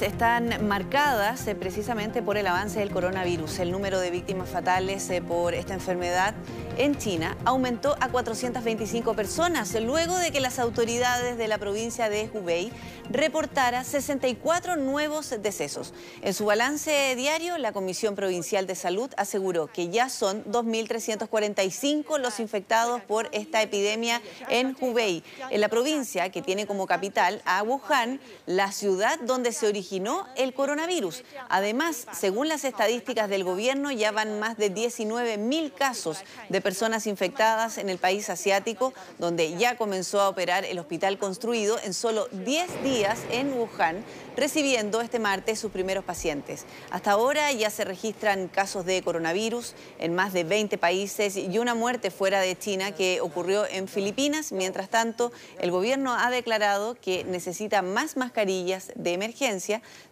están marcadas eh, precisamente por el avance del coronavirus. El número de víctimas fatales eh, por esta enfermedad en China aumentó a 425 personas luego de que las autoridades de la provincia de Hubei reportaran 64 nuevos decesos. En su balance diario, la Comisión Provincial de Salud aseguró que ya son 2.345 los infectados por esta epidemia en Hubei, en la provincia que tiene como capital a Wuhan, la ciudad donde donde se originó el coronavirus. Además, según las estadísticas del gobierno, ya van más de 19.000 casos de personas infectadas en el país asiático, donde ya comenzó a operar el hospital construido en solo 10 días en Wuhan, recibiendo este martes sus primeros pacientes. Hasta ahora ya se registran casos de coronavirus en más de 20 países y una muerte fuera de China que ocurrió en Filipinas. Mientras tanto, el gobierno ha declarado que necesita más mascarillas de emergencia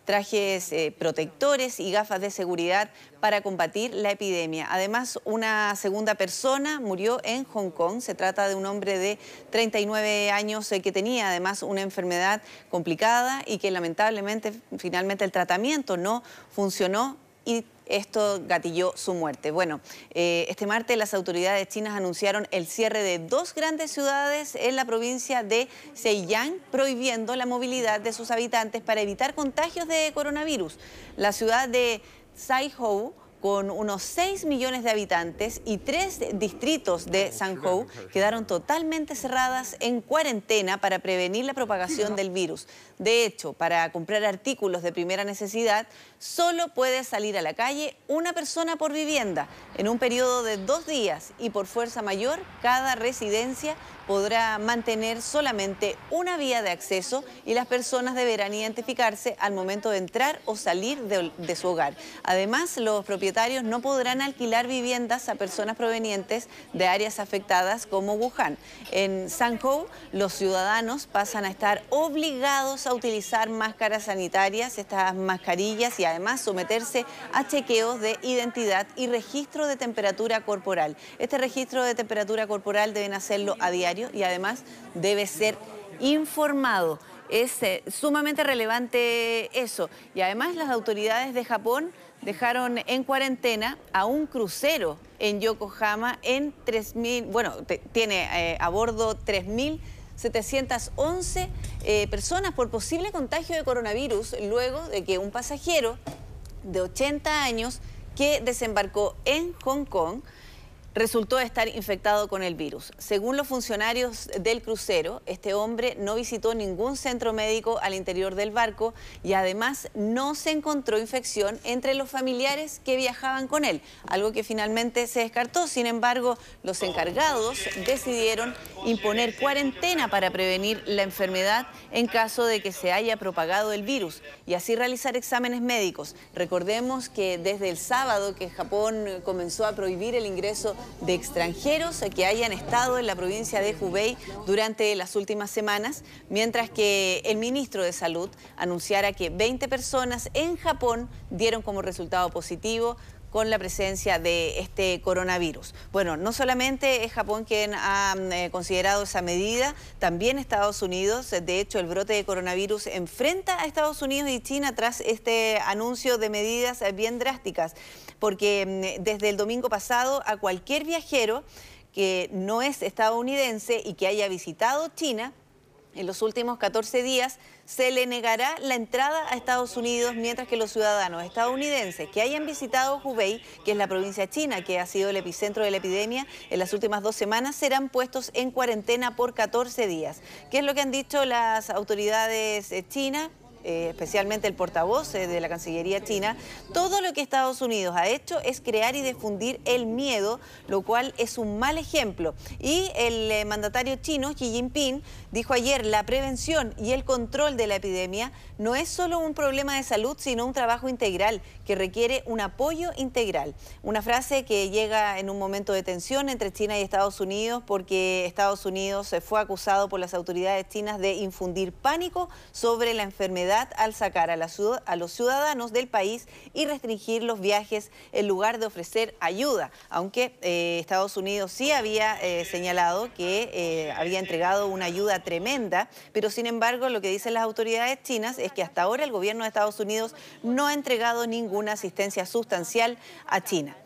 trajes eh, protectores y gafas de seguridad para combatir la epidemia. Además, una segunda persona murió en Hong Kong. Se trata de un hombre de 39 años eh, que tenía además una enfermedad complicada y que lamentablemente finalmente el tratamiento no funcionó y esto gatilló su muerte. Bueno, eh, este martes las autoridades chinas anunciaron el cierre de dos grandes ciudades en la provincia de Zhejiang, prohibiendo la movilidad de sus habitantes para evitar contagios de coronavirus. La ciudad de Saihou con unos 6 millones de habitantes y tres distritos de ah, Sanhou quedaron totalmente cerradas en cuarentena para prevenir la propagación del virus. De hecho, para comprar artículos de primera necesidad, solo puede salir a la calle una persona por vivienda en un periodo de dos días y por fuerza mayor, cada residencia podrá mantener solamente una vía de acceso y las personas deberán identificarse al momento de entrar o salir de, su hogar. Además, los propietarios no podrán alquilar viviendas a personas provenientes de áreas afectadas como Wuhan. En Sankou, los ciudadanos pasan a estar obligados a utilizar máscaras sanitarias, estas mascarillas y además someterse a chequeos de identidad y registro de temperatura corporal. Este registro de temperatura corporal deben hacerlo a diario y además debe ser informado es eh, sumamente relevante eso. Y además las autoridades de Japón dejaron en cuarentena a un crucero en Yokohama en 3.000, bueno, tiene eh, a bordo 3.711 eh, personas por posible contagio de coronavirus luego de que un pasajero de 80 años que desembarcó en Hong Kong resultó estar infectado con el virus. Según los funcionarios del crucero, este hombre no visitó ningún centro médico al interior del barco y además no se encontró infección entre los familiares que viajaban con él, algo que finalmente se descartó. Sin embargo, los encargados decidieron imponer cuarentena para prevenir la enfermedad en caso de que se haya propagado el virus y así realizar exámenes médicos. Recordemos que desde el sábado que Japón comenzó a prohibir el ingreso de extranjeros que hayan estado en la provincia de Hubei durante las últimas semanas, mientras que el ministro de Salud anunciara que 20 personas en Japón dieron como resultado positivo con la presencia de este coronavirus. Bueno, no solamente es Japón quien ha mm, eh, considerado esa medida, también Estados Unidos. De hecho, el brote de coronavirus enfrenta a Estados Unidos y China tras este anuncio de medidas eh, bien drásticas, porque mm, desde el domingo pasado a cualquier viajero que no es estadounidense y que haya visitado China, en los últimos 14 días se le negará la entrada a Estados Unidos mientras que los ciudadanos estadounidenses que hayan visitado Hubei, que es la provincia china que ha sido el epicentro de la epidemia en las últimas dos semanas, serán puestos en cuarentena por 14 días. ¿Qué es lo que han dicho las autoridades eh, chinas? Eh, especialmente el portavoz eh, de la Cancillería China, todo lo que Estados Unidos ha hecho es crear y difundir el miedo, lo cual es un mal ejemplo. Y el eh, mandatario chino, Xi Jinping, dijo ayer, la prevención y el control de la epidemia no es solo un problema de salud, sino un trabajo integral que requiere un apoyo integral. Una frase que llega en un momento de tensión entre China y Estados Unidos porque Estados Unidos fue acusado por las autoridades chinas de infundir pánico sobre la enfermedad al sacar a, los ciudadanos del país y restringir los viajes en lugar de ofrecer ayuda, aunque eh, Estados Unidos sí había eh, señalado que eh, había entregado una ayuda tremenda, pero sin embargo lo que dicen las autoridades chinas es que hasta ahora el gobierno de Estados Unidos no ha entregado ninguna asistencia sustancial a China.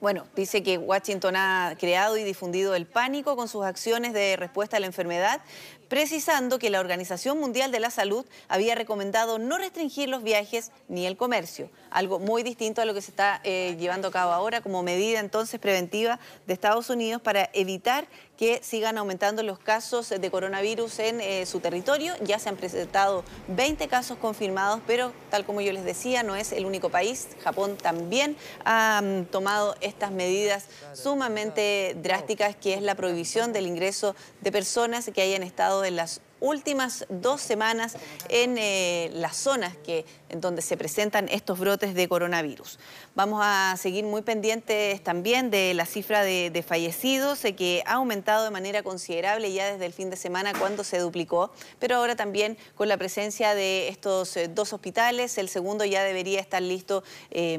Bueno, dice que Washington ha creado y difundido el pánico con sus acciones de respuesta a la enfermedad, precisando que la Organización Mundial de la Salud había recomendado no restringir los viajes ni el comercio, algo muy distinto a lo que se está eh, llevando a cabo ahora como medida entonces preventiva de Estados Unidos para evitar que sigan aumentando los casos de coronavirus en eh, su territorio. Ya se han presentado 20 casos confirmados, pero tal como yo les decía, no es el único país. Japón también ha mm, tomado estas medidas sumamente drásticas, que es la prohibición del ingreso de personas que hayan estado de las últimas dos semanas en eh, las zonas que, en donde se presentan estos brotes de coronavirus. Vamos a seguir muy pendientes también de la cifra de, fallecidos, eh, que ha aumentado de manera considerable ya desde el fin de semana cuando se duplicó, pero ahora también con la presencia de estos eh, dos hospitales, el segundo ya debería estar listo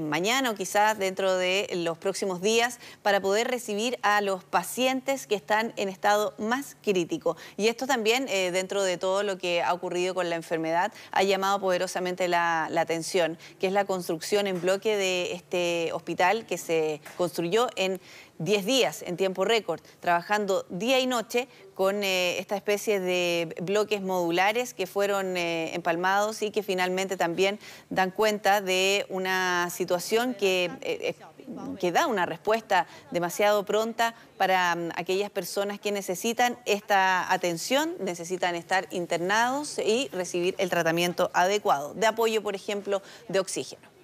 mañana o quizás dentro de los próximos días para poder recibir a los pacientes que están en estado más crítico. Y esto también dentro de todo lo que ha ocurrido con la enfermedad, ha llamado poderosamente la, la atención, que es la construcción en bloque de este hospital que se construyó en 10 días en tiempo récord, trabajando día y noche con eh, esta especie de bloques modulares que fueron eh, empalmados y que finalmente también dan cuenta de una situación que... Eh, da una respuesta demasiado pronta para mm, aquellas personas que necesitan esta atención, necesitan estar internados y recibir el tratamiento adecuado, de apoyo, por ejemplo, de oxígeno.